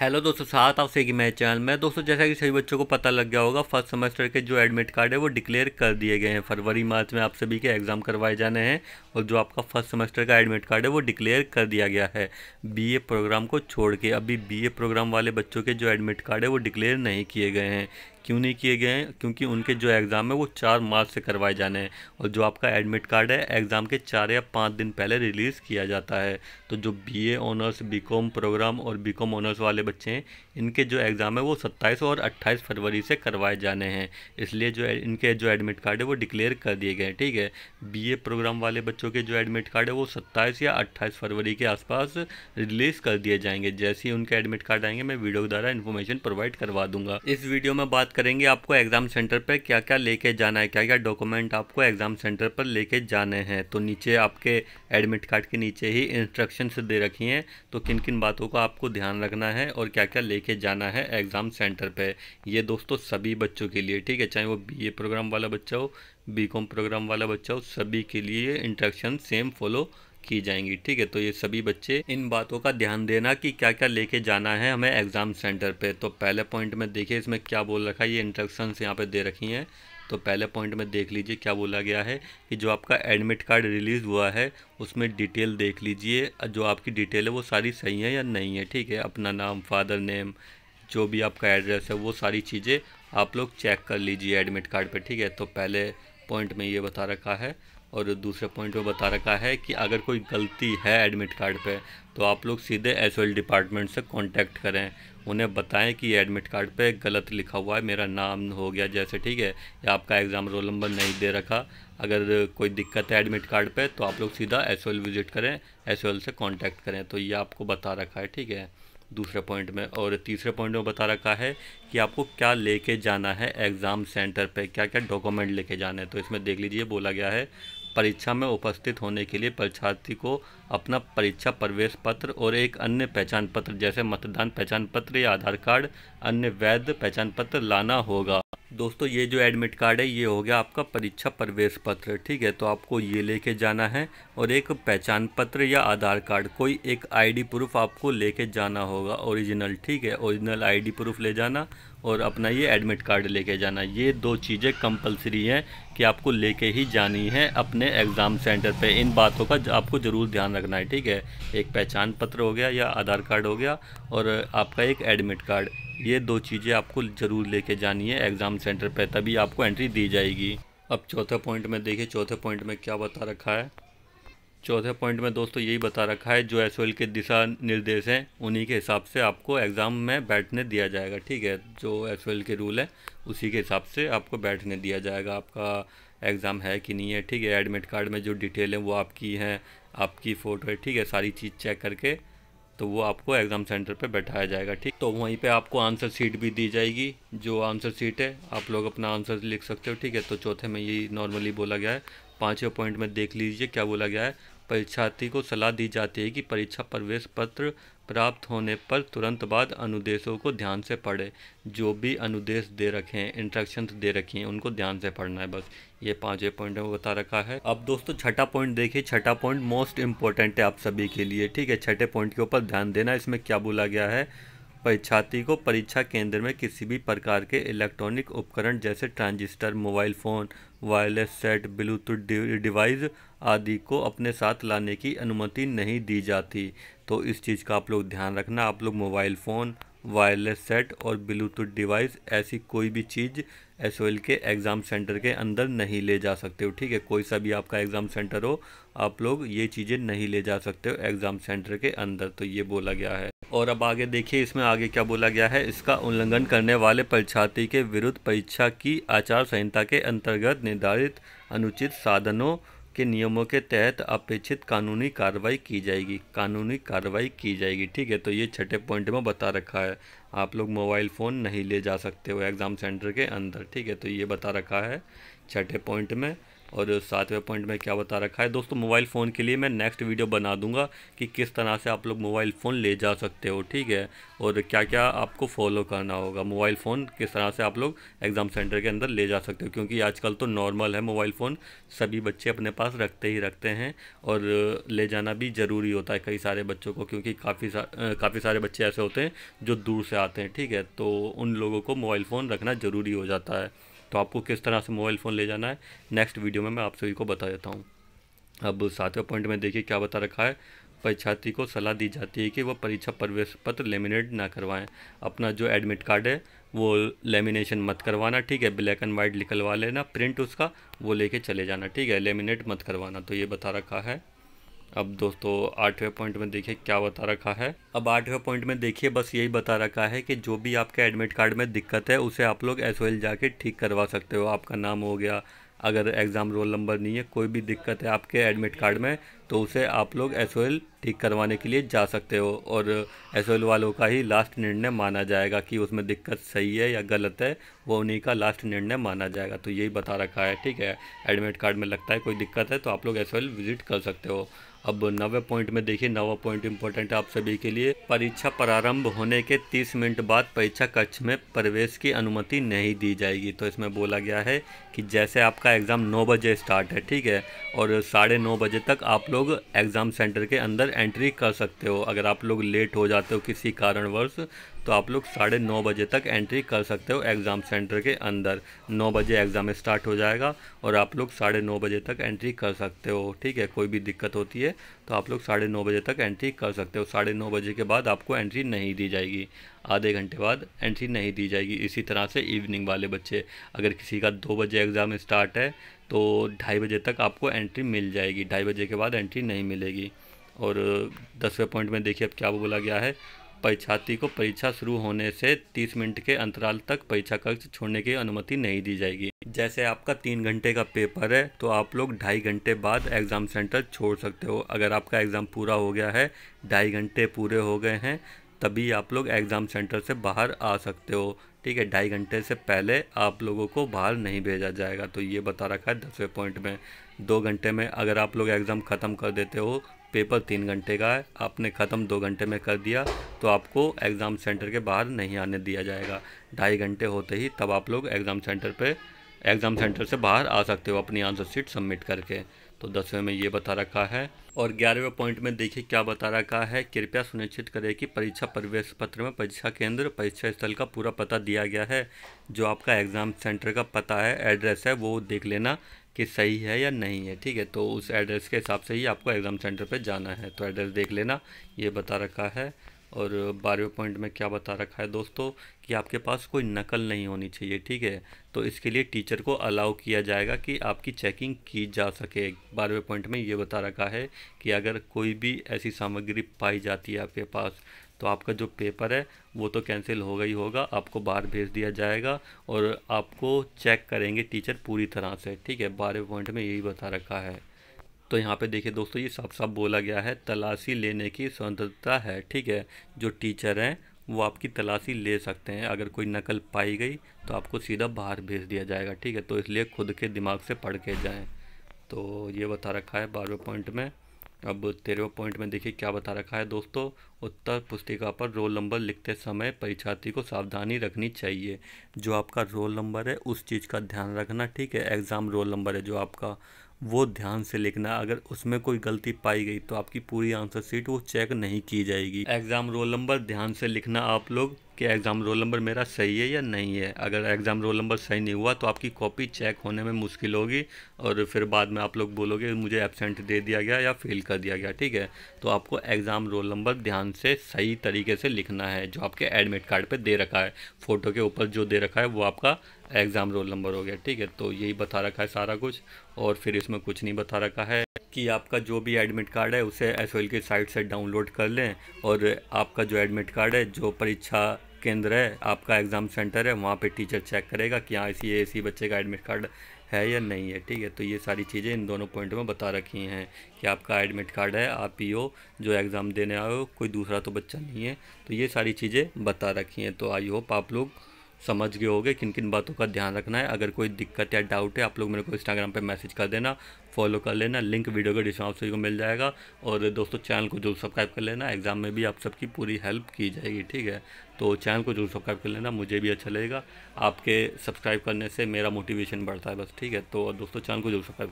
hello दोस्तों साथ आप सही मेरे चैनल में दोस्तों जैसा कि सभी बच्चों को पता लग गया होगा फर्स्ट सेमेस्टर के जो एडमिट कार्ड है वो डिक्लेयर कर दिए गए हैं फरवरी मार्च में आप सभी के एग्ज़ाम करवाए जाने हैं और जो आपका फर्स्ट सेमेस्टर का एडमिट कार्ड है वो डिक्लेयर कर दिया गया है बीए प्रोग्राम को छोड़ के अभी बी प्रोग्राम वाले बच्चों के जो एडमिट कार्ड है वो डिक्लेयर नहीं किए गए हैं क्यों नहीं किए गए हैं क्योंकि उनके जो एग्ज़ाम है वो चार मार्च से करवाए जाने हैं और जो आपका एडमिट कार्ड है एग्ज़ाम के चार या पाँच दिन पहले रिलीज़ किया जाता है तो जो एनर्स ऑनर्स कॉम प्रोग्राम और कॉम ऑनर्स वाले बच्चे हैं इनके जो एग्ज़ाम है वो सत्ताईस और अट्ठाईस फरवरी से करवाए जाने हैं इसलिए जो इनके जो एडमिट कार्ड है वो डिक्लेयर कर दिए गए ठीक है बी प्रोग्राम वाले बच्चों के जो एडमिट कार्ड है वो सत्ताईस या अट्ठाईस फरवरी के आसपास रिलीज़ कर दिए जाएंगे जैसे ही उनके एडमिट कार्ड आएंगे मैं वीडियो के द्वारा इन्फॉर्मेशन प्रोवाइड करवा दूंगा इस वीडियो में बात करेंगे आपको एग्ज़ाम सेंटर पर क्या क्या लेके जाना है क्या क्या डॉक्यूमेंट आपको एग्ज़ाम सेंटर पर लेके जाने हैं तो नीचे आपके एडमिट कार्ड के नीचे ही इंस्ट्रक्शंस दे रखी हैं तो किन किन बातों का आपको ध्यान रखना है और क्या क्या लेके जाना है एग्ज़ाम सेंटर पर ये दोस्तों सभी बच्चों के लिए ठीक है चाहे वो बी प्रोग्राम वाला बच्चा हो बी प्रोग्राम वाला बच्चा हो सभी के लिए इंस्ट्रक्शन सेम फॉलो की जाएंगी ठीक है तो ये सभी बच्चे इन बातों का ध्यान देना कि क्या क्या लेके जाना है हमें एग्ज़ाम सेंटर पे तो पहले पॉइंट में देखिए इसमें क्या बोल रखा है ये इंस्ट्रक्शंस यहाँ पे दे रखी हैं तो पहले पॉइंट में देख लीजिए क्या बोला गया है कि जो आपका एडमिट कार्ड रिलीज़ हुआ है उसमें डिटेल देख लीजिए जो आपकी डिटेल है वो सारी सही है या नहीं है ठीक है अपना नाम फादर नेम जो भी आपका एड्रेस है वो सारी चीज़ें आप लोग चेक कर लीजिए एडमिट कार्ड पर ठीक है तो पहले पॉइंट में ये बता रखा है और दूसरे पॉइंट में बता रखा है कि अगर कोई गलती है एडमिट कार्ड पे तो आप लोग सीधे एस डिपार्टमेंट से कांटेक्ट करें उन्हें बताएं कि एडमिट कार्ड पे गलत लिखा हुआ है मेरा नाम हो गया जैसे ठीक है या आपका एग्ज़ाम रोल नंबर नहीं दे रखा अगर कोई दिक्कत है एडमिट कार्ड पे तो आप लोग सीधा एस विज़िट करें एस से कॉन्टैक्ट करें तो ये आपको बता रखा है ठीक है दूसरे पॉइंट में और तीसरे पॉइंट में बता रखा है कि आपको क्या लेके जाना है एग्ज़ाम सेंटर पे क्या क्या डॉक्यूमेंट लेके जाने हैं तो इसमें देख लीजिए बोला गया है परीक्षा में उपस्थित होने के लिए परीक्षार्थी को अपना परीक्षा प्रवेश पत्र और एक अन्य पहचान पत्र जैसे मतदान पहचान पत्र या आधार कार्ड अन्य वैध पहचान पत्र लाना होगा दोस्तों ये जो एडमिट कार्ड है ये हो गया आपका परीक्षा प्रवेश पत्र ठीक है तो आपको ये लेके जाना है और एक पहचान पत्र या आधार कार्ड कोई एक आईडी प्रूफ आपको लेके जाना होगा ओरिजिनल ठीक है ओरिजिनल आईडी प्रूफ ले जाना और अपना ये एडमिट कार्ड लेके जाना ये दो चीज़ें कंपलसरी हैं कि आपको लेके ही जानी है अपने एग्ज़ाम सेंटर पे इन बातों का आपको ज़रूर ध्यान रखना है ठीक है एक पहचान पत्र हो गया या आधार कार्ड हो गया और आपका एक एडमिट कार्ड ये दो चीज़ें आपको ज़रूर लेके जानी है एग्ज़ाम सेंटर पर तभी आपको एंट्री दी जाएगी अब चौथे पॉइंट में देखिए चौथे पॉइंट में क्या बता रखा है चौथे पॉइंट में दोस्तों यही बता रखा है जो एस के दिशा निर्देश हैं उन्हीं के हिसाब से आपको एग्ज़ाम में बैठने दिया जाएगा ठीक है जो एस के रूल है उसी के हिसाब से आपको बैठने दिया जाएगा आपका एग्ज़ाम है कि नहीं है ठीक है एडमिट कार्ड में जो डिटेल है वो आपकी हैं आपकी फ़ोटो है ठीक है सारी चीज़ चेक करके तो वो आपको एग्ज़ाम सेंटर पे बैठाया जाएगा ठीक तो वहीं पे आपको आंसर सीट भी दी जाएगी जो आंसर सीट है आप लोग अपना आंसर लिख सकते हो ठीक है तो चौथे में यही नॉर्मली बोला गया है पाँचवें पॉइंट में देख लीजिए क्या बोला गया है परीक्षार्थी को सलाह दी जाती है कि परीक्षा प्रवेश पत्र प्राप्त होने पर तुरंत बाद अनुदेशों को ध्यान से पढ़े जो भी अनुदेश दे रखे हैं इंस्ट्रक्शंस दे रखी हैं उनको ध्यान से पढ़ना है बस ये पाँचवें पॉइंट में बता रखा है अब दोस्तों छठा पॉइंट देखिए छठा पॉइंट मोस्ट इंपॉर्टेंट है आप सभी के लिए ठीक है छठे पॉइंट के ऊपर ध्यान देना इसमें क्या बोला गया है परीक्षार्थी को परीक्षा केंद्र में किसी भी प्रकार के इलेक्ट्रॉनिक उपकरण जैसे transistor mobile phone wireless set bluetooth device आदि को अपने साथ लाने की अनुमति नहीं दी जाती तो इस चीज़ का आप लोग ध्यान रखना आप लोग मोबाइल फ़ोन वायरलेस सेट और ब्लूटूथ डिवाइस ऐसी कोई भी चीज़ एस के एग्ज़ाम सेंटर के अंदर नहीं ले जा सकते हो ठीक है कोई सा भी आपका एग्ज़ाम सेंटर हो आप लोग ये चीज़ें नहीं ले जा सकते हो एग्ज़ाम सेंटर के अंदर तो ये बोला गया है और अब आगे देखिए इसमें आगे क्या बोला गया है इसका उल्लंघन करने वाले परीक्षार्थी के विरुद्ध परीक्षा की आचार संहिता के अंतर्गत निर्धारित अनुचित साधनों के नियमों के तहत अपेक्षित कानूनी कार्रवाई की जाएगी कानूनी कार्रवाई की जाएगी ठीक है तो ये छठे पॉइंट में बता रखा है आप लोग मोबाइल फ़ोन नहीं ले जा सकते हो एग्ज़ाम सेंटर के अंदर ठीक है तो ये बता रखा है छठे पॉइंट में और सातवें पॉइंट में क्या बता रखा है दोस्तों मोबाइल फ़ोन के लिए मैं नेक्स्ट वीडियो बना दूंगा कि किस तरह से आप लोग मोबाइल फ़ोन ले जा सकते हो ठीक है और क्या क्या आपको फॉलो करना होगा मोबाइल फ़ोन किस तरह से आप लोग एग्ज़ाम सेंटर के अंदर ले जा सकते हो क्योंकि आजकल तो नॉर्मल है मोबाइल फ़ोन सभी बच्चे अपने पास रखते ही रखते हैं और ले जाना भी ज़रूरी होता है कई सारे बच्चों को क्योंकि काफ़ी सा काफ़ी सारे बच्चे ऐसे होते हैं जो दूर से आते हैं ठीक है तो उन लोगों को मोबाइल फ़ोन रखना ज़रूरी हो जाता है तो आपको किस तरह से मोबाइल फ़ोन ले जाना है नेक्स्ट वीडियो में मैं आप सभी को बता देता हूँ अब सातवें पॉइंट में देखिए क्या बता रखा है परीक्षार्थी को सलाह दी जाती है कि वह परीक्षा प्रवेश पत्र लेमिनेट ना करवाएं अपना जो एडमिट कार्ड है वो लेमिनेशन मत करवाना ठीक है ब्लैक एंड वाइट निकलवा लेना प्रिंट उसका वो लेके चले जाना ठीक है लेमिनेट मत करवाना तो ये बता रखा है अब दोस्तों आठवें पॉइंट में देखिए क्या बता रखा है अब आठवें पॉइंट में देखिए बस यही बता रखा है कि जो भी आपके एडमिट कार्ड में दिक्कत है उसे आप लोग एस जाके ठीक करवा सकते हो आपका नाम हो गया अगर एग्ज़ाम रोल नंबर नहीं है कोई भी दिक्कत है आपके एडमिट कार्ड में तो उसे आप लोग एस ठीक करवाने के लिए जा सकते हो और एस वालों का ही लास्ट निर्णय माना जाएगा कि उसमें दिक्कत सही है या गलत है वो उन्हीं का लास्ट निर्णय माना जाएगा तो यही बता रखा है ठीक है एडमिट कार्ड में लगता है कोई दिक्कत है तो आप लोग एस विज़िट कर सकते हो अब नवे पॉइंट में देखिए नवा पॉइंट इम्पोर्टेंट है आप सभी के लिए परीक्षा प्रारंभ होने के 30 मिनट बाद परीक्षा कक्ष में प्रवेश की अनुमति नहीं दी जाएगी तो इसमें बोला गया है कि जैसे आपका एग्ज़ाम नौ बजे स्टार्ट है ठीक है और साढ़े नौ बजे तक आप लोग एग्ज़ाम सेंटर के अंदर एंट्री कर सकते हो अगर आप लोग लेट हो जाते हो किसी कारणवश तो आप लोग साढ़े नौ बजे तक एंट्री कर सकते हो एग्ज़ाम सेंटर के अंदर नौ बजे एग्ज़ाम स्टार्ट हो जाएगा और आप लोग साढ़े नौ बजे तक एंट्री कर सकते हो ठीक है कोई भी दिक्कत होती है तो आप लोग साढ़े नौ बजे तक एंट्री कर सकते हो साढ़े नौ बजे के बाद आपको एंट्री नहीं दी जाएगी आधे घंटे बाद एंट्री नहीं दी जाएगी इसी तरह से इवनिंग वाले बच्चे अगर किसी का दो बजे एग्ज़ाम स्टार्ट है तो ढाई बजे तक आपको एंट्री मिल जाएगी ढाई बजे के बाद एंट्री नहीं मिलेगी और दसवें पॉइंट में देखिए अब क्या बोला गया है परीक्षार्थी को परीक्षा शुरू होने से 30 मिनट के अंतराल तक परीक्षा कक्ष छोड़ने की अनुमति नहीं दी जाएगी जैसे आपका तीन घंटे का पेपर है तो आप लोग ढाई घंटे बाद एग्ज़ाम सेंटर छोड़ सकते हो अगर आपका एग्ज़ाम पूरा हो गया है ढाई घंटे पूरे हो गए हैं तभी आप लोग एग्ज़ाम सेंटर से बाहर आ सकते हो ठीक है ढाई घंटे से पहले आप लोगों को बाहर नहीं भेजा जाएगा तो ये बता रखा है दसवें पॉइंट में दो घंटे में अगर आप लोग एग्ज़ाम ख़त्म कर देते हो पेपर तीन घंटे का है आपने ख़त्म दो घंटे में कर दिया तो आपको एग्ज़ाम सेंटर के बाहर नहीं आने दिया जाएगा ढाई घंटे होते ही तब आप लोग एग्ज़ाम सेंटर पे एग्ज़ाम सेंटर से बाहर आ सकते हो अपनी आंसर शीट सबमिट करके तो दसवें में ये बता रखा है और ग्यारहवें पॉइंट में देखिए क्या बता रखा है कृपया सुनिश्चित करें कि परीक्षा प्रवेश पत्र में परीक्षा केंद्र परीक्षा स्थल का पूरा पता दिया गया है जो आपका एग्ज़ाम सेंटर का पता है एड्रेस है वो देख लेना कि सही है या नहीं है ठीक है तो उस एड्रेस के हिसाब से ही आपको एग्ज़ाम सेंटर पे जाना है तो एड्रेस देख लेना ये बता रखा है और बारहवें पॉइंट में क्या बता रखा है दोस्तों कि आपके पास कोई नकल नहीं होनी चाहिए ठीक है तो इसके लिए टीचर को अलाउ किया जाएगा कि आपकी चेकिंग की जा सके बारहवें पॉइंट में ये बता रखा है कि अगर कोई भी ऐसी सामग्री पाई जाती है आपके पास तो आपका जो पेपर है वो तो कैंसिल हो ही होगा आपको बाहर भेज दिया जाएगा और आपको चेक करेंगे टीचर पूरी तरह से ठीक है बारहवें पॉइंट में यही बता रखा है तो यहाँ पे देखिए दोस्तों ये साफ साफ बोला गया है तलाशी लेने की स्वतंत्रता है ठीक है जो टीचर हैं वो आपकी तलाशी ले सकते हैं अगर कोई नकल पाई गई तो आपको सीधा बाहर भेज दिया जाएगा ठीक है तो इसलिए खुद के दिमाग से पढ़ के जाएँ तो ये बता रखा है बारहवें पॉइंट में अब तेरहवें पॉइंट में देखिए क्या बता रखा है दोस्तों उत्तर पुस्तिका पर रोल नंबर लिखते समय परीक्षार्थी को सावधानी रखनी चाहिए जो आपका रोल नंबर है उस चीज़ का ध्यान रखना ठीक है एग्ज़ाम रोल नंबर है जो आपका वो ध्यान से लिखना अगर उसमें कोई गलती पाई गई तो आपकी पूरी आंसर सीट वो चेक नहीं की जाएगी एग्ज़ाम रोल नंबर ध्यान से लिखना आप लोग कि एग्ज़ाम रोल नंबर मेरा सही है या नहीं है अगर एग्ज़ाम रोल नंबर सही नहीं हुआ तो आपकी कॉपी चेक होने में मुश्किल होगी और फिर बाद में आप लोग बोलोगे मुझे एबसेंट दे दिया गया या फेल कर दिया गया ठीक है तो आपको एग्ज़ाम रोल नंबर ध्यान से सही तरीके से लिखना है जो आपके एडमिट कार्ड पर दे रखा है फ़ोटो के ऊपर जो दे रखा है वो आपका एग्ज़ाम रोल नंबर हो गया ठीक है तो यही बता रखा है सारा कुछ और फिर इसमें कुछ नहीं बता रखा है कि आपका जो भी एडमिट कार्ड है उसे एस की साइट से डाउनलोड कर लें और आपका जो एडमिट कार्ड है जो परीक्षा केंद्र है आपका एग्ज़ाम सेंटर है वहाँ पे टीचर चेक करेगा कि हाँ इसी इसी बच्चे का एडमिट कार्ड है या नहीं है ठीक है तो ये सारी चीज़ें इन दोनों पॉइंट में बता रखी हैं कि आपका एडमिट कार्ड है आप पी हो जो एग्ज़ाम देने आए हो कोई दूसरा तो बच्चा नहीं है तो ये सारी चीज़ें बता रखी हैं तो आई होप आप लोग समझ गए होगे किन किन बातों का ध्यान रखना है अगर कोई दिक्कत या डाउट है आप लोग मेरे को इंस्टाग्राम पे मैसेज कर देना फॉलो कर लेना लिंक वीडियो के डिस्क्रिप्शन को मिल जाएगा और दोस्तों चैनल को जरूर सब्सक्राइब कर लेना एग्जाम में भी आप सबकी पूरी हेल्प की जाएगी ठीक है तो चैनल को जरूर सब्सक्राइब कर लेना मुझे भी अच्छा लगेगा आपके सब्सक्राइब करने से मेरा मोटिवेशन बढ़ता है बस ठीक है तो दोस्तों चैनल को जरूर सब्सक्राइब